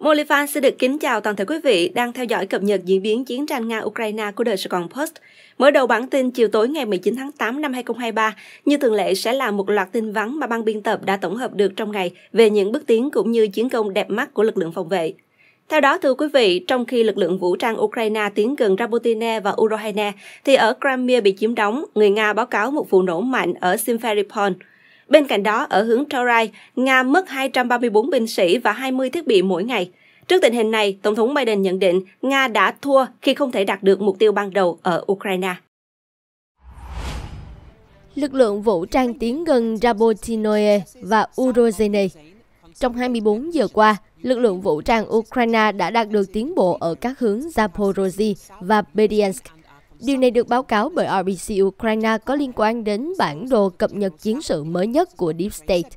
Molifan xin được kính chào toàn thể quý vị đang theo dõi cập nhật diễn biến chiến tranh Nga-Ukraine của đời Sài Gòn Post. Mở đầu bản tin chiều tối ngày 19 tháng 8 năm 2023, như thường lệ sẽ là một loạt tin vắn mà ban biên tập đã tổng hợp được trong ngày về những bước tiến cũng như chiến công đẹp mắt của lực lượng phòng vệ. Theo đó, thưa quý vị, trong khi lực lượng vũ trang Ukraine tiến gần Rabotine và Urohene, thì ở Crimea bị chiếm đóng, người Nga báo cáo một vụ nổ mạnh ở Simferopol. Bên cạnh đó, ở hướng Taurai, Nga mất 234 binh sĩ và 20 thiết bị mỗi ngày. Trước tình hình này, Tổng thống Biden nhận định Nga đã thua khi không thể đạt được mục tiêu ban đầu ở Ukraine. Lực lượng vũ trang tiến gần Rabotinoe và Urozhene. Trong 24 giờ qua, lực lượng vũ trang Ukraine đã đạt được tiến bộ ở các hướng Zaporozhye và Bediansk Điều này được báo cáo bởi RBC Ukraine có liên quan đến bản đồ cập nhật chiến sự mới nhất của Deep State.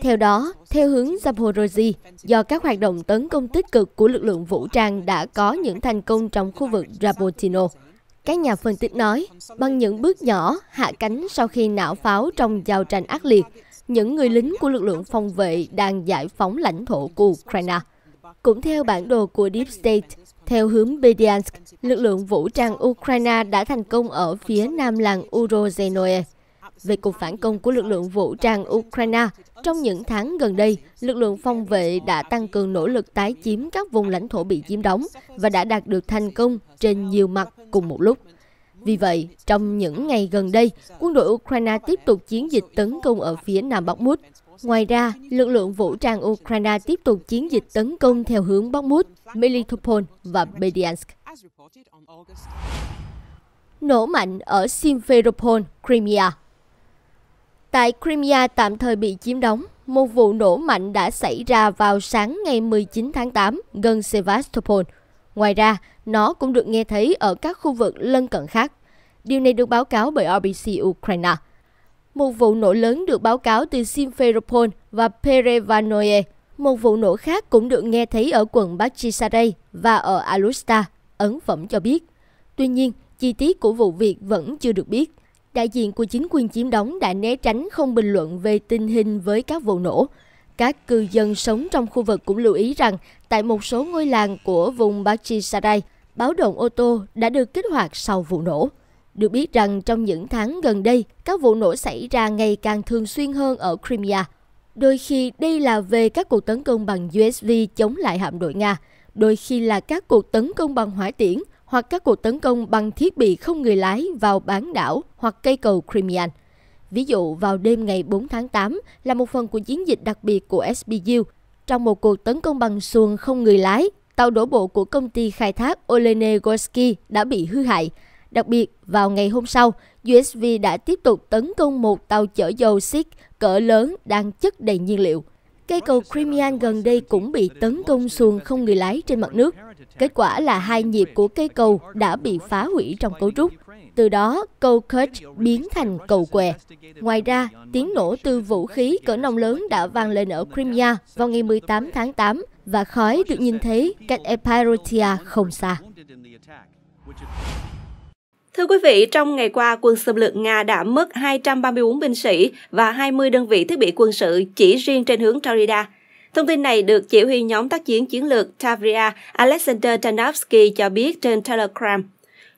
Theo đó, theo hướng Zaporozhye, do các hoạt động tấn công tích cực của lực lượng vũ trang đã có những thành công trong khu vực Rapotino. Các nhà phân tích nói, bằng những bước nhỏ hạ cánh sau khi nã pháo trong giao tranh ác liệt, những người lính của lực lượng phòng vệ đang giải phóng lãnh thổ của Ukraine. Cũng theo bản đồ của Deep State, theo hướng Bediansk, lực lượng vũ trang Ukraine đã thành công ở phía nam làng Urozhenoe. Về cuộc phản công của lực lượng vũ trang Ukraine, trong những tháng gần đây, lực lượng phòng vệ đã tăng cường nỗ lực tái chiếm các vùng lãnh thổ bị chiếm đóng và đã đạt được thành công trên nhiều mặt cùng một lúc. Vì vậy, trong những ngày gần đây, quân đội Ukraine tiếp tục chiến dịch tấn công ở phía Nam Bắc Mút. Ngoài ra, lực lượng vũ trang Ukraine tiếp tục chiến dịch tấn công theo hướng Bakhmut, Melitopol và Bediansk. Nổ mạnh ở Simferopol, Crimea Tại Crimea tạm thời bị chiếm đóng, một vụ nổ mạnh đã xảy ra vào sáng ngày 19 tháng 8 gần Sevastopol. Ngoài ra, nó cũng được nghe thấy ở các khu vực lân cận khác. Điều này được báo cáo bởi RBC Ukraine. Một vụ nổ lớn được báo cáo từ Simferopol và Perevanoye. Một vụ nổ khác cũng được nghe thấy ở quận Bakchisaraj và ở Alusta, ấn phẩm cho biết. Tuy nhiên, chi tiết của vụ việc vẫn chưa được biết. Đại diện của chính quyền chiếm đóng đã né tránh không bình luận về tình hình với các vụ nổ. Các cư dân sống trong khu vực cũng lưu ý rằng tại một số ngôi làng của vùng Bakchisaraj, báo động ô tô đã được kích hoạt sau vụ nổ. Được biết rằng trong những tháng gần đây, các vụ nổ xảy ra ngày càng thường xuyên hơn ở Crimea. Đôi khi đây là về các cuộc tấn công bằng USV chống lại hạm đội Nga, đôi khi là các cuộc tấn công bằng hỏa tiễn hoặc các cuộc tấn công bằng thiết bị không người lái vào bán đảo hoặc cây cầu Crimea. Ví dụ, vào đêm ngày 4 tháng 8 là một phần của chiến dịch đặc biệt của SBU. Trong một cuộc tấn công bằng xuồng không người lái, tàu đổ bộ của công ty khai thác Olenegorsky đã bị hư hại. Đặc biệt, vào ngày hôm sau, USV đã tiếp tục tấn công một tàu chở dầu SIG cỡ lớn đang chất đầy nhiên liệu. Cây cầu Crimea gần đây cũng bị tấn công xuồng không người lái trên mặt nước. Kết quả là hai nhịp của cây cầu đã bị phá hủy trong cấu trúc. Từ đó, cầu Kerch biến thành cầu què. Ngoài ra, tiếng nổ từ vũ khí cỡ nòng lớn đã vang lên ở Crimea vào ngày 18 tháng 8 và khói được nhìn thấy cách Epirotia không xa. Thưa quý vị, trong ngày qua, quân xâm lược Nga đã mất 234 binh sĩ và 20 đơn vị thiết bị quân sự chỉ riêng trên hướng Florida. Thông tin này được chỉ huy nhóm tác chiến chiến lược Tavria Alexander Tanovsky cho biết trên Telegram.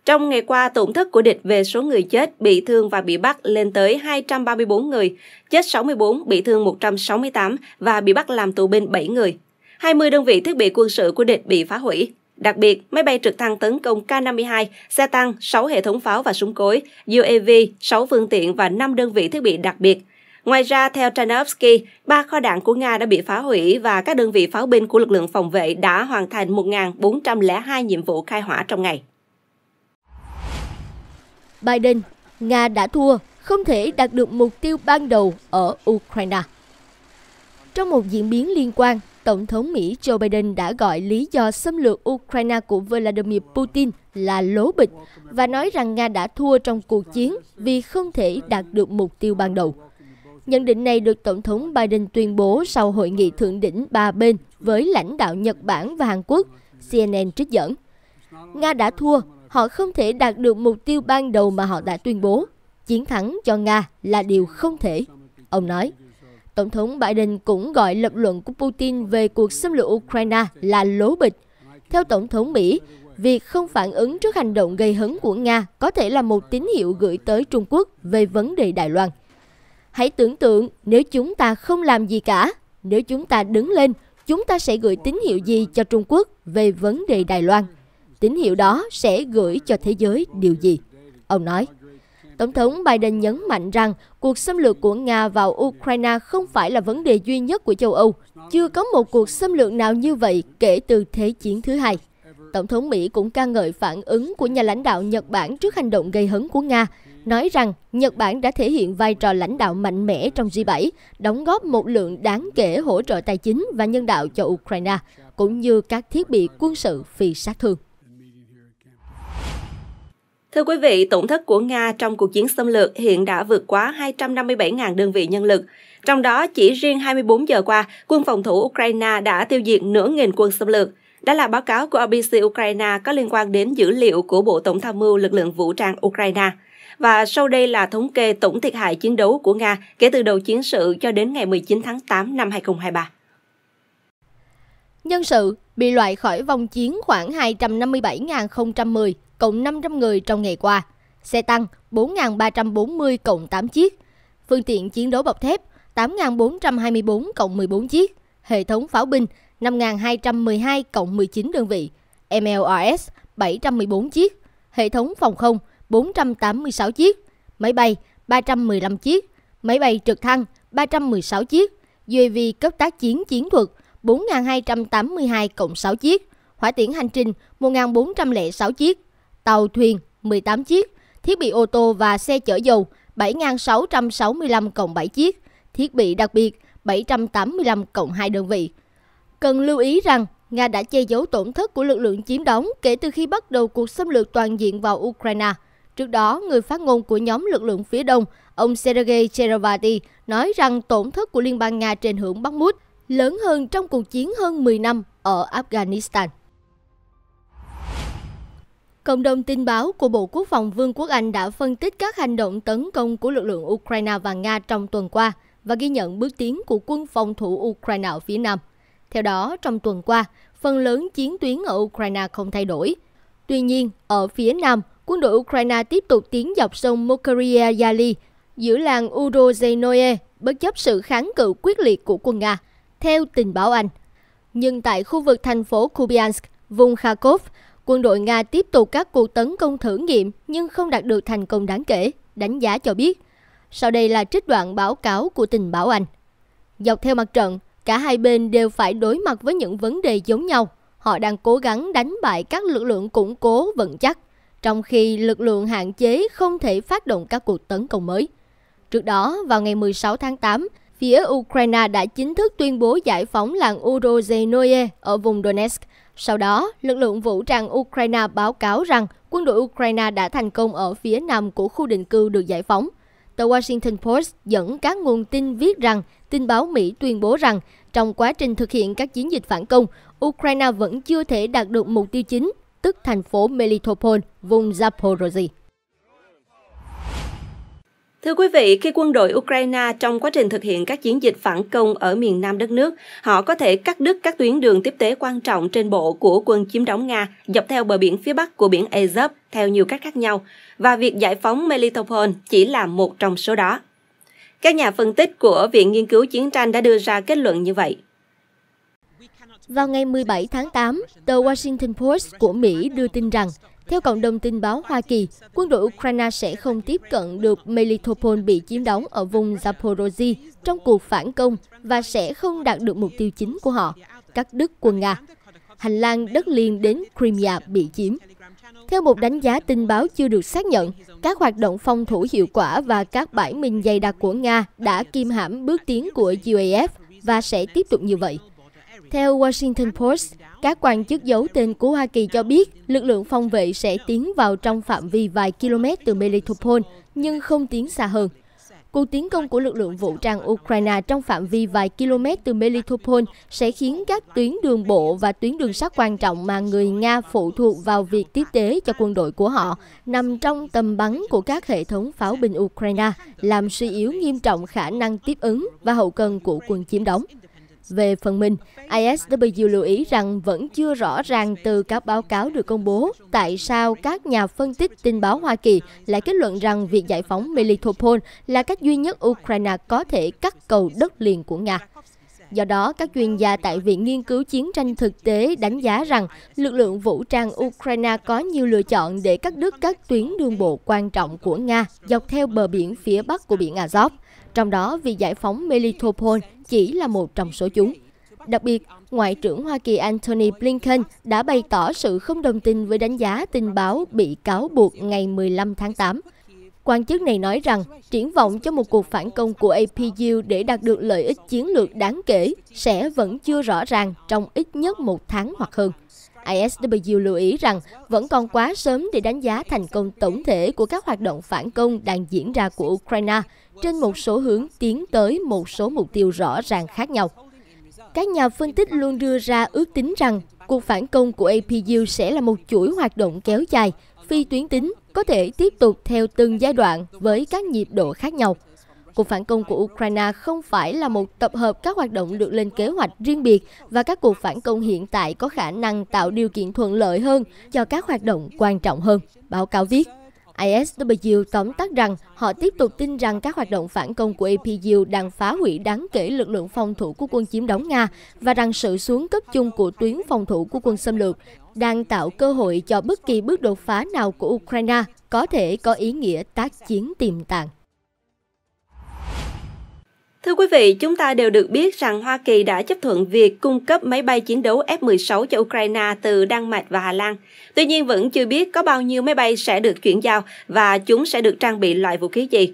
Trong ngày qua, tổn thất của địch về số người chết, bị thương và bị bắt lên tới 234 người, chết 64, bị thương 168 và bị bắt làm tù binh 7 người. 20 đơn vị thiết bị quân sự của địch bị phá hủy. Đặc biệt, máy bay trực thăng tấn công K-52, xe tăng, 6 hệ thống pháo và súng cối, UAV, 6 phương tiện và 5 đơn vị thiết bị đặc biệt. Ngoài ra, theo Chanovsky, ba kho đạn của Nga đã bị phá hủy và các đơn vị pháo binh của lực lượng phòng vệ đã hoàn thành 1.402 nhiệm vụ khai hỏa trong ngày. Biden, Nga đã thua, không thể đạt được mục tiêu ban đầu ở Ukraine. Trong một diễn biến liên quan, Tổng thống Mỹ Joe Biden đã gọi lý do xâm lược Ukraine của Vladimir Putin là lố bịch và nói rằng Nga đã thua trong cuộc chiến vì không thể đạt được mục tiêu ban đầu. Nhận định này được Tổng thống Biden tuyên bố sau hội nghị thượng đỉnh ba bên với lãnh đạo Nhật Bản và Hàn Quốc, CNN trích dẫn. Nga đã thua, họ không thể đạt được mục tiêu ban đầu mà họ đã tuyên bố. Chiến thắng cho Nga là điều không thể, ông nói. Tổng thống Biden cũng gọi lập luận của Putin về cuộc xâm lược Ukraine là lố bịch. Theo Tổng thống Mỹ, việc không phản ứng trước hành động gây hấn của Nga có thể là một tín hiệu gửi tới Trung Quốc về vấn đề Đài Loan. Hãy tưởng tượng nếu chúng ta không làm gì cả, nếu chúng ta đứng lên, chúng ta sẽ gửi tín hiệu gì cho Trung Quốc về vấn đề Đài Loan? Tín hiệu đó sẽ gửi cho thế giới điều gì? Ông nói. Tổng thống Biden nhấn mạnh rằng cuộc xâm lược của Nga vào Ukraine không phải là vấn đề duy nhất của châu Âu. Chưa có một cuộc xâm lược nào như vậy kể từ Thế chiến thứ hai. Tổng thống Mỹ cũng ca ngợi phản ứng của nhà lãnh đạo Nhật Bản trước hành động gây hấn của Nga, nói rằng Nhật Bản đã thể hiện vai trò lãnh đạo mạnh mẽ trong G7, đóng góp một lượng đáng kể hỗ trợ tài chính và nhân đạo cho Ukraine, cũng như các thiết bị quân sự phi sát thương. Thưa quý vị, tổn thất của Nga trong cuộc chiến xâm lược hiện đã vượt quá 257.000 đơn vị nhân lực. Trong đó, chỉ riêng 24 giờ qua, quân phòng thủ Ukraine đã tiêu diệt nửa nghìn quân xâm lược. Đó là báo cáo của ABC Ukraine có liên quan đến dữ liệu của Bộ Tổng tham mưu lực lượng vũ trang Ukraine. Và sau đây là thống kê tổng thiệt hại chiến đấu của Nga kể từ đầu chiến sự cho đến ngày 19 tháng 8 năm 2023. Nhân sự bị loại khỏi vòng chiến khoảng 257.010 cộng 500 người trong ngày qua, xe tăng 4.340 cộng 8 chiếc, phương tiện chiến đấu bọc thép 8.424 cộng 14 chiếc, hệ thống pháo binh 5.212 cộng 19 đơn vị, MLRS 714 chiếc, hệ thống phòng không 486 chiếc, máy bay 315 chiếc, máy bay trực thăng 316 chiếc, UAV cấp tác chiến chiến thuật 4.282 cộng 6 chiếc, hỏa tiễn hành trình 1.406 chiếc, tàu thuyền 18 chiếc, thiết bị ô tô và xe chở dầu 7.665 cộng 7 chiếc, thiết bị đặc biệt 785 cộng 2 đơn vị. Cần lưu ý rằng, Nga đã che giấu tổn thất của lực lượng chiếm đóng kể từ khi bắt đầu cuộc xâm lược toàn diện vào Ukraine. Trước đó, người phát ngôn của nhóm lực lượng phía đông, ông Sergei Cherovati, nói rằng tổn thất của Liên bang Nga trên hưởng Bắc Mút lớn hơn trong cuộc chiến hơn 10 năm ở Afghanistan. Cộng đồng tin báo của Bộ Quốc phòng Vương quốc Anh đã phân tích các hành động tấn công của lực lượng Ukraine và Nga trong tuần qua và ghi nhận bước tiến của quân phòng thủ Ukraine ở phía Nam. Theo đó, trong tuần qua, phần lớn chiến tuyến ở Ukraine không thay đổi. Tuy nhiên, ở phía Nam, quân đội Ukraine tiếp tục tiến dọc sông Mokaria Yali, giữa làng Urozenoe, bất chấp sự kháng cự quyết liệt của quân Nga, theo tình báo Anh. Nhưng tại khu vực thành phố Kubiansk, vùng Kharkov, Quân đội Nga tiếp tục các cuộc tấn công thử nghiệm nhưng không đạt được thành công đáng kể, đánh giá cho biết. Sau đây là trích đoạn báo cáo của tình báo Anh. Dọc theo mặt trận, cả hai bên đều phải đối mặt với những vấn đề giống nhau. Họ đang cố gắng đánh bại các lực lượng củng cố vững chắc, trong khi lực lượng hạn chế không thể phát động các cuộc tấn công mới. Trước đó, vào ngày 16 tháng 8, phía Ukraine đã chính thức tuyên bố giải phóng làng Urozhenoye ở vùng Donetsk – sau đó, lực lượng vũ trang Ukraine báo cáo rằng quân đội Ukraine đã thành công ở phía nam của khu định cư được giải phóng. Tờ Washington Post dẫn các nguồn tin viết rằng tin báo Mỹ tuyên bố rằng trong quá trình thực hiện các chiến dịch phản công, Ukraine vẫn chưa thể đạt được mục tiêu chính, tức thành phố Melitopol, vùng Zaporozhye. Thưa quý vị, khi quân đội Ukraine trong quá trình thực hiện các chiến dịch phản công ở miền nam đất nước, họ có thể cắt đứt các tuyến đường tiếp tế quan trọng trên bộ của quân chiếm đóng Nga dọc theo bờ biển phía bắc của biển Azov theo nhiều cách khác nhau, và việc giải phóng Melitopol chỉ là một trong số đó. Các nhà phân tích của Viện Nghiên cứu Chiến tranh đã đưa ra kết luận như vậy. Vào ngày 17 tháng 8, tờ Washington Post của Mỹ đưa tin rằng theo cộng đồng tin báo Hoa Kỳ, quân đội Ukraine sẽ không tiếp cận được Melitopol bị chiếm đóng ở vùng Zaporozhye trong cuộc phản công và sẽ không đạt được mục tiêu chính của họ, cắt đứt quân Nga. Hành lang đất liền đến Crimea bị chiếm. Theo một đánh giá tin báo chưa được xác nhận, các hoạt động phòng thủ hiệu quả và các bãi mình dày đặc của Nga đã kim hãm bước tiến của UAF và sẽ tiếp tục như vậy. Theo Washington Post, các quan chức giấu tên của Hoa Kỳ cho biết lực lượng phòng vệ sẽ tiến vào trong phạm vi vài km từ Melitopol, nhưng không tiến xa hơn. Cuộc tiến công của lực lượng vũ trang Ukraine trong phạm vi vài km từ Melitopol sẽ khiến các tuyến đường bộ và tuyến đường sắt quan trọng mà người Nga phụ thuộc vào việc tiếp tế cho quân đội của họ nằm trong tầm bắn của các hệ thống pháo binh Ukraine, làm suy yếu nghiêm trọng khả năng tiếp ứng và hậu cần của quân chiếm đóng. Về phần mình, ISW lưu ý rằng vẫn chưa rõ ràng từ các báo cáo được công bố tại sao các nhà phân tích tin báo Hoa Kỳ lại kết luận rằng việc giải phóng Melitopol là cách duy nhất Ukraine có thể cắt cầu đất liền của Nga. Do đó, các chuyên gia tại Viện Nghiên cứu Chiến tranh Thực tế đánh giá rằng lực lượng vũ trang Ukraine có nhiều lựa chọn để cắt đứt các tuyến đường bộ quan trọng của Nga dọc theo bờ biển phía bắc của biển Azov. Trong đó, việc giải phóng Melitopol chỉ là một trong số chúng. Đặc biệt, Ngoại trưởng Hoa Kỳ Antony Blinken đã bày tỏ sự không đồng tình với đánh giá tình báo bị cáo buộc ngày 15 tháng 8. Quan chức này nói rằng triển vọng cho một cuộc phản công của APU để đạt được lợi ích chiến lược đáng kể sẽ vẫn chưa rõ ràng trong ít nhất một tháng hoặc hơn. ISW lưu ý rằng vẫn còn quá sớm để đánh giá thành công tổng thể của các hoạt động phản công đang diễn ra của Ukraine trên một số hướng tiến tới một số mục tiêu rõ ràng khác nhau. Các nhà phân tích luôn đưa ra ước tính rằng cuộc phản công của APU sẽ là một chuỗi hoạt động kéo dài, phi tuyến tính, có thể tiếp tục theo từng giai đoạn với các nhịp độ khác nhau. Cuộc phản công của Ukraine không phải là một tập hợp các hoạt động được lên kế hoạch riêng biệt và các cuộc phản công hiện tại có khả năng tạo điều kiện thuận lợi hơn cho các hoạt động quan trọng hơn, báo cáo viết. ISW tóm tắt rằng họ tiếp tục tin rằng các hoạt động phản công của APU đang phá hủy đáng kể lực lượng phòng thủ của quân chiếm đóng Nga và rằng sự xuống cấp chung của tuyến phòng thủ của quân xâm lược đang tạo cơ hội cho bất kỳ bước đột phá nào của Ukraine có thể có ý nghĩa tác chiến tiềm tàng. Thưa quý vị, chúng ta đều được biết rằng Hoa Kỳ đã chấp thuận việc cung cấp máy bay chiến đấu F-16 cho Ukraine từ Đan Mạch và Hà Lan. Tuy nhiên vẫn chưa biết có bao nhiêu máy bay sẽ được chuyển giao và chúng sẽ được trang bị loại vũ khí gì.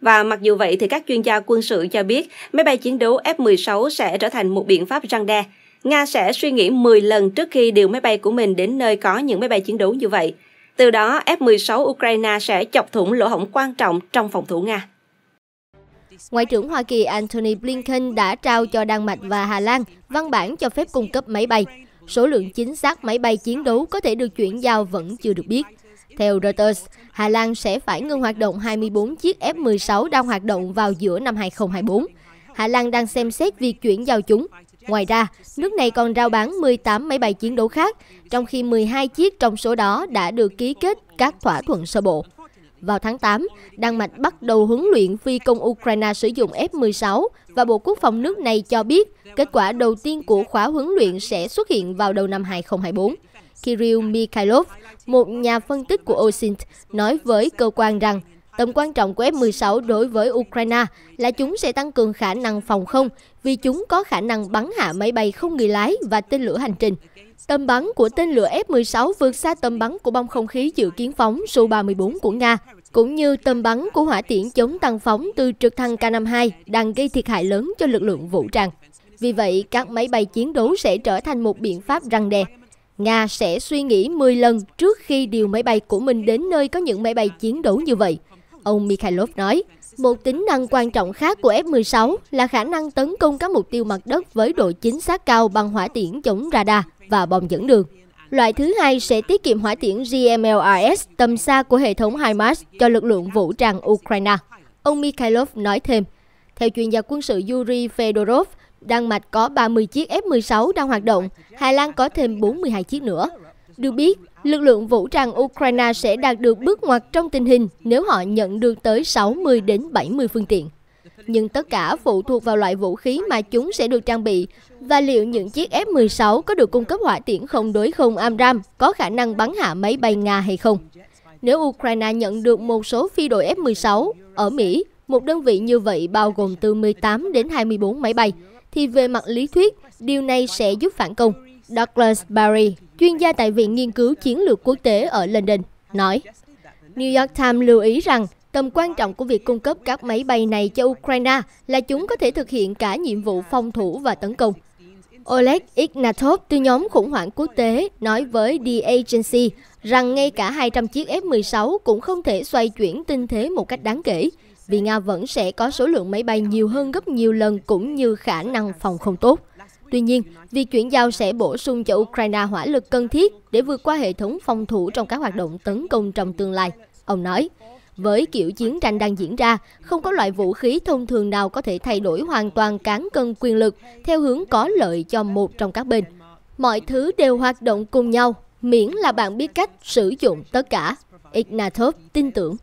Và mặc dù vậy thì các chuyên gia quân sự cho biết máy bay chiến đấu F-16 sẽ trở thành một biện pháp răng đe. Nga sẽ suy nghĩ 10 lần trước khi điều máy bay của mình đến nơi có những máy bay chiến đấu như vậy. Từ đó, F-16 Ukraine sẽ chọc thủng lỗ hổng quan trọng trong phòng thủ Nga. Ngoại trưởng Hoa Kỳ Antony Blinken đã trao cho Đan Mạch và Hà Lan văn bản cho phép cung cấp máy bay. Số lượng chính xác máy bay chiến đấu có thể được chuyển giao vẫn chưa được biết. Theo Reuters, Hà Lan sẽ phải ngưng hoạt động 24 chiếc F-16 đang hoạt động vào giữa năm 2024. Hà Lan đang xem xét việc chuyển giao chúng. Ngoài ra, nước này còn rao bán 18 máy bay chiến đấu khác, trong khi 12 chiếc trong số đó đã được ký kết các thỏa thuận sơ bộ. Vào tháng 8, Đan Mạch bắt đầu huấn luyện phi công Ukraine sử dụng F-16 và Bộ Quốc phòng nước này cho biết kết quả đầu tiên của khóa huấn luyện sẽ xuất hiện vào đầu năm 2024. Kirill Mikhailov, một nhà phân tích của OSINT, nói với cơ quan rằng tầm quan trọng của F-16 đối với Ukraine là chúng sẽ tăng cường khả năng phòng không vì chúng có khả năng bắn hạ máy bay không người lái và tên lửa hành trình. Tầm bắn của tên lửa F-16 vượt xa tầm bắn của bom không khí dự kiến phóng Su-34 của Nga, cũng như tầm bắn của hỏa tiễn chống tăng phóng từ trực thăng K-52 đang gây thiệt hại lớn cho lực lượng vũ trang. Vì vậy, các máy bay chiến đấu sẽ trở thành một biện pháp răng đe. Nga sẽ suy nghĩ 10 lần trước khi điều máy bay của mình đến nơi có những máy bay chiến đấu như vậy, ông Mikhailov nói. Một tính năng quan trọng khác của F-16 là khả năng tấn công các mục tiêu mặt đất với độ chính xác cao bằng hỏa tiễn chống radar và bom dẫn đường. Loại thứ hai sẽ tiết kiệm hỏa tiễn GMLRS tầm xa của hệ thống HIMARS cho lực lượng vũ trang Ukraine. Ông Mikhailov nói thêm, theo chuyên gia quân sự Yuri Fedorov, Đan Mạch có 30 chiếc F-16 đang hoạt động, Hà Lan có thêm 42 chiếc nữa. Được biết, lực lượng vũ trang Ukraine sẽ đạt được bước ngoặt trong tình hình nếu họ nhận được tới 60 đến 70 phương tiện nhưng tất cả phụ thuộc vào loại vũ khí mà chúng sẽ được trang bị và liệu những chiếc F-16 có được cung cấp hỏa tiễn không đối không Amram có khả năng bắn hạ máy bay Nga hay không. Nếu Ukraine nhận được một số phi đội F-16 ở Mỹ, một đơn vị như vậy bao gồm từ 18 đến 24 máy bay, thì về mặt lý thuyết, điều này sẽ giúp phản công. Douglas Barry, chuyên gia tại Viện Nghiên cứu Chiến lược Quốc tế ở London, nói. New York Times lưu ý rằng Tầm quan trọng của việc cung cấp các máy bay này cho Ukraine là chúng có thể thực hiện cả nhiệm vụ phòng thủ và tấn công. Oleg Ignatov từ nhóm khủng hoảng quốc tế nói với The Agency rằng ngay cả 200 chiếc F-16 cũng không thể xoay chuyển tinh thế một cách đáng kể, vì Nga vẫn sẽ có số lượng máy bay nhiều hơn gấp nhiều lần cũng như khả năng phòng không tốt. Tuy nhiên, việc chuyển giao sẽ bổ sung cho Ukraine hỏa lực cần thiết để vượt qua hệ thống phòng thủ trong các hoạt động tấn công trong tương lai, ông nói. Với kiểu chiến tranh đang diễn ra, không có loại vũ khí thông thường nào có thể thay đổi hoàn toàn cán cân quyền lực theo hướng có lợi cho một trong các bên. Mọi thứ đều hoạt động cùng nhau, miễn là bạn biết cách sử dụng tất cả. Ignatov tin tưởng.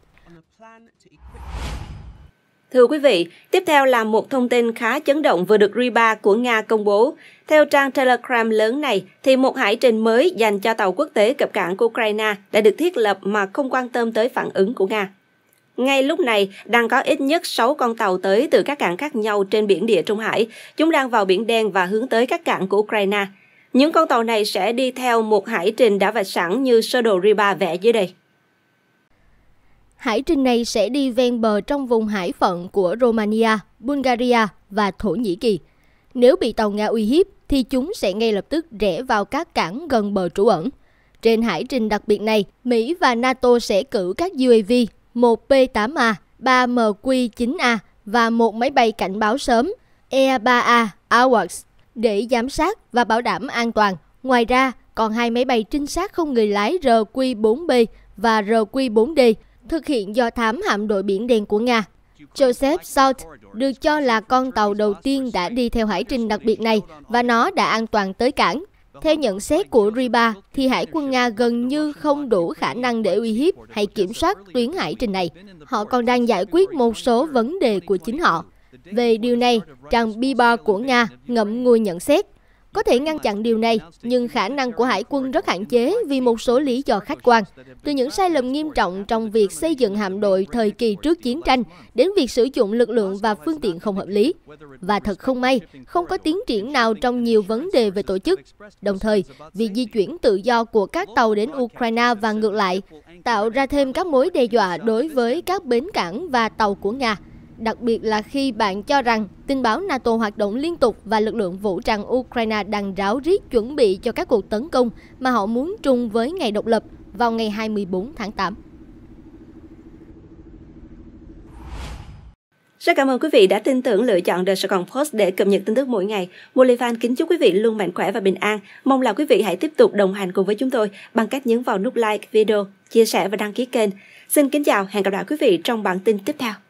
Thưa quý vị, tiếp theo là một thông tin khá chấn động vừa được RIBA của Nga công bố. Theo trang Telegram lớn này, thì một hải trình mới dành cho tàu quốc tế cập cảng của Ukraine đã được thiết lập mà không quan tâm tới phản ứng của Nga. Ngay lúc này, đang có ít nhất 6 con tàu tới từ các cảng khác nhau trên biển địa Trung Hải. Chúng đang vào biển đen và hướng tới các cảng của Ukraine. Những con tàu này sẽ đi theo một hải trình đã vạch sẵn như sơ đồ Riba vẽ dưới đây. Hải trình này sẽ đi ven bờ trong vùng hải phận của Romania, Bulgaria và Thổ Nhĩ Kỳ. Nếu bị tàu Nga uy hiếp, thì chúng sẽ ngay lập tức rẽ vào các cảng gần bờ trú ẩn. Trên hải trình đặc biệt này, Mỹ và NATO sẽ cử các UAV một P-8A, 3 MQ-9A và một máy bay cảnh báo sớm E-3A AWACS để giám sát và bảo đảm an toàn. Ngoài ra, còn hai máy bay trinh sát không người lái RQ-4B và RQ-4D thực hiện do thám hạm đội biển đen của Nga. Joseph Salt được cho là con tàu đầu tiên đã đi theo hải trình đặc biệt này và nó đã an toàn tới cảng. Theo nhận xét của Riba, thì hải quân Nga gần như không đủ khả năng để uy hiếp hay kiểm soát tuyến hải trình này. Họ còn đang giải quyết một số vấn đề của chính họ. Về điều này, trang Biba của Nga ngậm ngùi nhận xét. Có thể ngăn chặn điều này, nhưng khả năng của hải quân rất hạn chế vì một số lý do khách quan. Từ những sai lầm nghiêm trọng trong việc xây dựng hạm đội thời kỳ trước chiến tranh đến việc sử dụng lực lượng và phương tiện không hợp lý. Và thật không may, không có tiến triển nào trong nhiều vấn đề về tổ chức. Đồng thời, việc di chuyển tự do của các tàu đến Ukraine và ngược lại tạo ra thêm các mối đe dọa đối với các bến cảng và tàu của Nga đặc biệt là khi bạn cho rằng tin báo NATO hoạt động liên tục và lực lượng vũ trang Ukraine đang ráo riết chuẩn bị cho các cuộc tấn công mà họ muốn trùng với ngày độc lập vào ngày 24 tháng 8. Rất cảm ơn quý vị đã tin tưởng lựa chọn The Sài Gòn Post để cập nhật tin tức mỗi ngày. Bolivan kính chúc quý vị luôn mạnh khỏe và bình an. Mong là quý vị hãy tiếp tục đồng hành cùng với chúng tôi bằng cách nhấn vào nút like video, chia sẻ và đăng ký kênh. Xin kính chào, hẹn gặp lại quý vị trong bản tin tiếp theo.